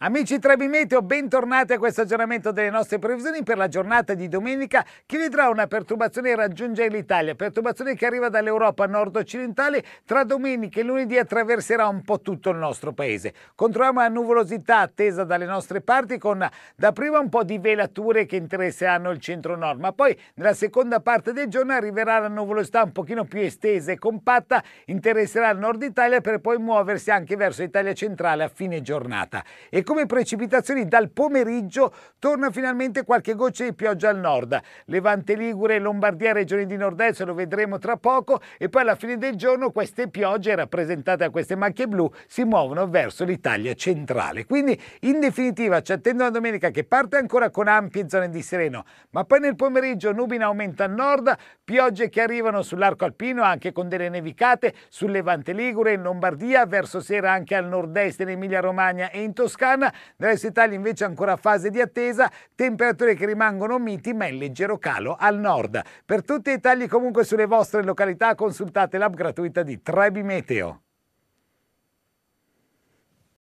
Amici Trebi Meteo, bentornati a questo aggiornamento delle nostre previsioni per la giornata di domenica che vedrà una perturbazione raggiungere l'Italia, perturbazione che arriva dall'Europa nord-occidentale, tra domenica e lunedì attraverserà un po' tutto il nostro paese. Controviamo la nuvolosità attesa dalle nostre parti con da prima un po' di velature che interesseranno il centro-nord, ma poi nella seconda parte del giorno arriverà la nuvolosità un pochino più estesa e compatta, interesserà il nord Italia per poi muoversi anche verso Italia centrale a fine giornata. E come precipitazioni dal pomeriggio torna finalmente qualche goccia di pioggia al nord. Levante Ligure, Lombardia, regioni di nord-est, lo vedremo tra poco e poi alla fine del giorno queste piogge rappresentate da queste macchie blu si muovono verso l'Italia centrale. Quindi in definitiva ci attendo una domenica che parte ancora con ampie zone di sereno, ma poi nel pomeriggio nubina aumenta a nord, piogge che arrivano sull'arco alpino anche con delle nevicate sul Levante Ligure, in Lombardia, verso sera anche al nord-est in Emilia Romagna e in Toscana Toscana, nell'est Italia invece ancora fase di attesa, temperature che rimangono miti ma in leggero calo al nord. Per tutti i tagli comunque sulle vostre località consultate l'app gratuita di Trebi Meteo.